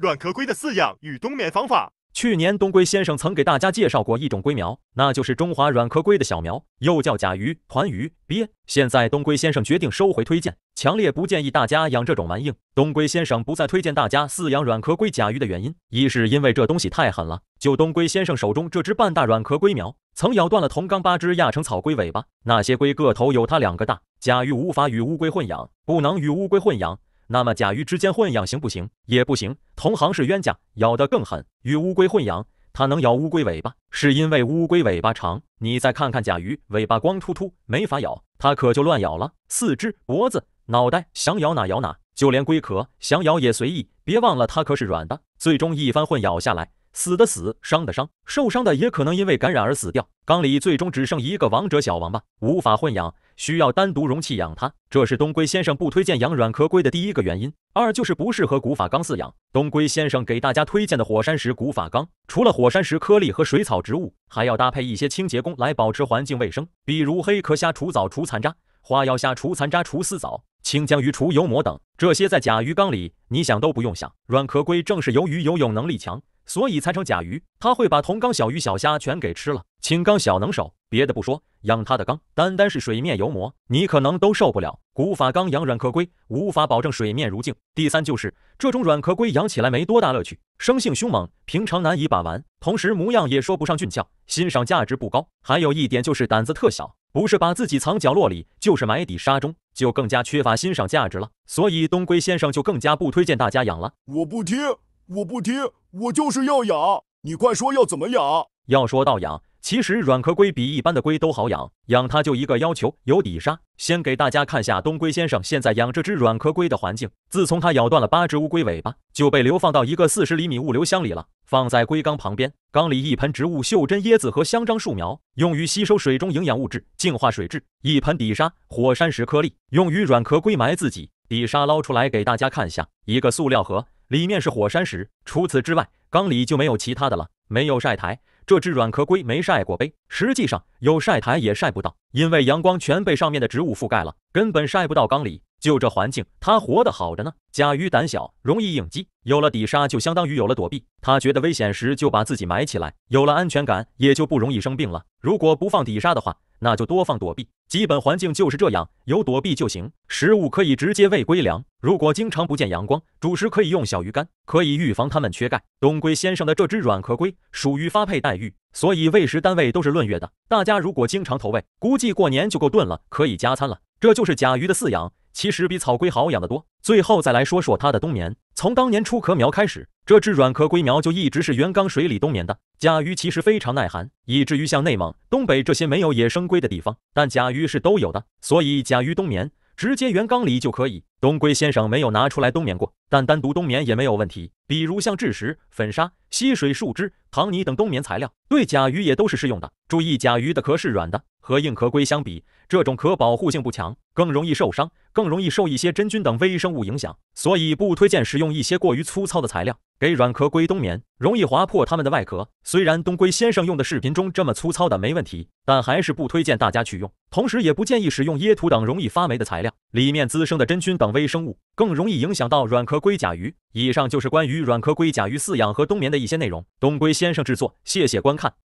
软壳龟的饲养与冬眠方法。去年冬龟先生曾给大家介绍过一种龟苗，那就是中华软壳龟的小苗，又叫甲鱼、团鱼、鳖。现在冬龟先生决定收回推荐，强烈不建议大家养这种玩意。冬龟先生不再推荐大家饲养软壳龟甲鱼的原因，一是因为这东西太狠了。就冬龟先生手中这只半大软壳龟苗，曾咬断了同缸八只亚成草龟尾巴，那些龟个头有它两个大，甲鱼无法与乌龟混养，不能与乌龟混养。那么甲鱼之间混养行不行？也不行，同行是冤家，咬得更狠。与乌龟混养，它能咬乌龟尾巴，是因为乌龟尾巴长。你再看看甲鱼，尾巴光秃秃，没法咬，它可就乱咬了，四肢、脖子、脑袋，想咬哪咬哪，就连龟壳想咬也随意。别忘了，它可是软的。最终一番混咬下来，死的死，伤的伤，受伤的也可能因为感染而死掉。缸里最终只剩一个王者小王八，无法混养。需要单独容器养它，这是东龟先生不推荐养软壳龟的第一个原因。二就是不适合古法缸饲养。东龟先生给大家推荐的火山石古法缸，除了火山石颗粒和水草植物，还要搭配一些清洁工来保持环境卫生，比如黑壳虾除藻除残渣，花腰虾除残渣除丝藻，清江鱼除油膜等。这些在甲鱼缸里，你想都不用想。软壳龟正是由于游泳能力强，所以才成甲鱼，它会把同缸小鱼小虾全给吃了。青钢小能手，别的不说，养它的缸，单单是水面油膜，你可能都受不了。古法缸养软壳龟，无法保证水面如镜。第三就是这种软壳龟养起来没多大乐趣，生性凶猛，平常难以把玩，同时模样也说不上俊俏，欣赏价值不高。还有一点就是胆子特小，不是把自己藏角落里，就是埋底沙中，就更加缺乏欣赏价值了。所以东龟先生就更加不推荐大家养了。我不听，我不听，我就是要养。你快说要怎么养？要说到养。其实软壳龟比一般的龟都好养，养它就一个要求有底沙。先给大家看下东龟先生现在养这只软壳龟的环境。自从它咬断了八只乌龟尾巴，就被流放到一个四十厘米物流箱里了，放在龟缸旁边。缸里一盆植物袖珍椰子和香樟树苗，用于吸收水中营养物质，净化水质；一盆底沙火山石颗粒，用于软壳龟埋自己。底沙捞出来给大家看下，一个塑料盒里面是火山石。除此之外，缸里就没有其他的了。没有晒台，这只软壳龟没晒过杯。实际上有晒台也晒不到，因为阳光全被上面的植物覆盖了，根本晒不到缸里。就这环境，它活得好着呢。甲鱼胆小，容易应激，有了底沙就相当于有了躲避，它觉得危险时就把自己埋起来，有了安全感也就不容易生病了。如果不放底沙的话，那就多放躲避。基本环境就是这样，有躲避就行。食物可以直接喂龟粮，如果经常不见阳光，主食可以用小鱼干，可以预防它们缺钙。东龟先生的这只软壳龟属于发配待遇，所以喂食单位都是论月的。大家如果经常投喂，估计过年就够炖了，可以加餐了。这就是甲鱼的饲养。其实比草龟好养得多。最后再来说说它的冬眠。从当年出壳苗开始，这只软壳龟苗就一直是原缸水里冬眠的。甲鱼其实非常耐寒，以至于像内蒙、东北这些没有野生龟的地方，但甲鱼是都有的。所以甲鱼冬眠，直接原缸里就可以。冬龟先生没有拿出来冬眠过，但单独冬眠也没有问题。比如像蛭石、粉砂、吸水、树枝、塘泥等冬眠材料，对甲鱼也都是适用的。注意，甲鱼的壳是软的。和硬壳龟相比，这种壳保护性不强，更容易受伤，更容易受一些真菌等微生物影响，所以不推荐使用一些过于粗糙的材料给软壳龟冬眠，容易划破它们的外壳。虽然冬龟先生用的视频中这么粗糙的没问题，但还是不推荐大家去用。同时也不建议使用椰土等容易发霉的材料，里面滋生的真菌等微生物更容易影响到软壳龟甲鱼。以上就是关于软壳龟甲鱼饲养和冬眠的一些内容，冬龟先生制作，谢谢观看。